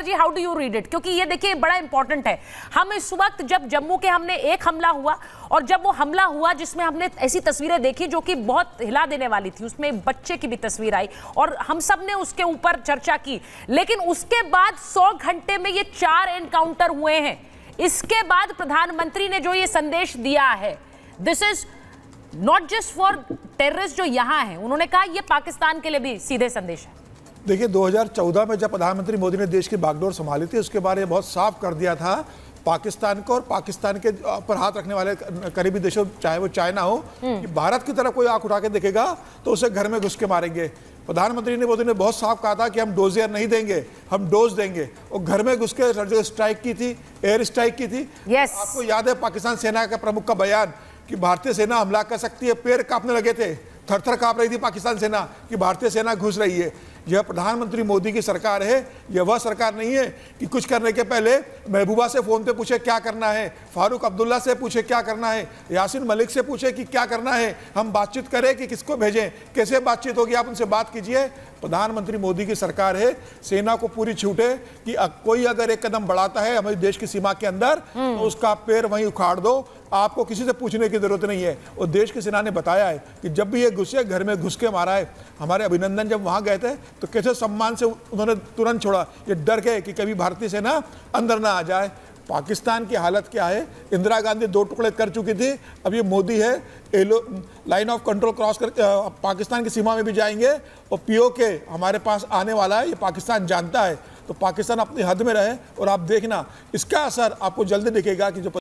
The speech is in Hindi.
Sudhakar ji how do you read it क्योंकि ये देखिए बड़ा इंपॉर्टेंट है हम इस वक्त जब जम्मू के हमने एक हमला हुआ और जब वो हमला हुआ जिसमें हमने ऐसी तस्वीरें देखी जो कि बहुत हिला देने वाली थी उसमें बच्चे की भी तस्वीर आई और हम सब ने उसके ऊपर चर्चा की लेकिन उसके बाद सौ घंटे में ये चार एनकाउंटर हुए हैं इसके बाद प्रधानमंत्री ने जो ये संदेश दिया है this is not just for terrorist जो यहां है उन्होंने कहा यह पाकिस्तान के लिए भी सीधे संदेश है देखिए 2014 में जब प्रधानमंत्री मोदी ने देश की बागडोर संभाली थी उसके बारे में बहुत साफ कर दिया था पाकिस्तान को और पाकिस्तान के पर हाथ रखने वाले करीबी देशों चाहे वो चाइना हो हम्म। कि भारत की तरफ कोई आंख उठा के देखेगा तो उसे घर में घुस के मारेंगे प्रधानमंत्री ने मोदी ने बहुत साफ कहा था कि हम डोजियर नहीं देंगे हम डोज देंगे और घर में घुस के सर्जिकल स्ट्राइक की थी एयर स्ट्राइक की थी yes. आपको याद है पाकिस्तान सेना के प्रमुख का बयान कि भारतीय सेना हमला कर सकती है पेड़ कांपने लगे थे थर थर कांप रही थी पाकिस्तान सेना कि भारतीय सेना घुस रही है यह प्रधानमंत्री मोदी की सरकार है यह वह सरकार नहीं है कि कुछ करने के पहले महबूबा से फ़ोन पे पूछे क्या करना है फारूक अब्दुल्ला से पूछे क्या करना है यासिन मलिक से पूछे कि क्या करना है हम बातचीत करें कि किसको भेजें कैसे बातचीत होगी आप उनसे बात कीजिए प्रधानमंत्री मोदी की सरकार है सेना को पूरी छूट है कि कोई अगर एक कदम बढ़ाता है हमारे देश की सीमा के अंदर हम्म। तो उसका पैर वहीं उखाड़ दो आपको किसी से पूछने की जरूरत नहीं है और देश की सेना ने बताया है कि जब भी ये घुसे घर में घुस के मारा है हमारे अभिनंदन जब वहां गए थे तो कैसे सम्मान से उन्होंने तुरंत छोड़ा ये डर गए कि कभी भारतीय सेना अंदर ना आ जाए पाकिस्तान की हालत क्या है इंदिरा गांधी दो टुकड़े कर चुकी थी अब ये मोदी है एलो लाइन ऑफ कंट्रोल क्रॉस कर पाकिस्तान की सीमा में भी जाएंगे और पीओके हमारे पास आने वाला है ये पाकिस्तान जानता है तो पाकिस्तान अपनी हद में रहे और आप देखना इसका असर आपको जल्दी दिखेगा कि जो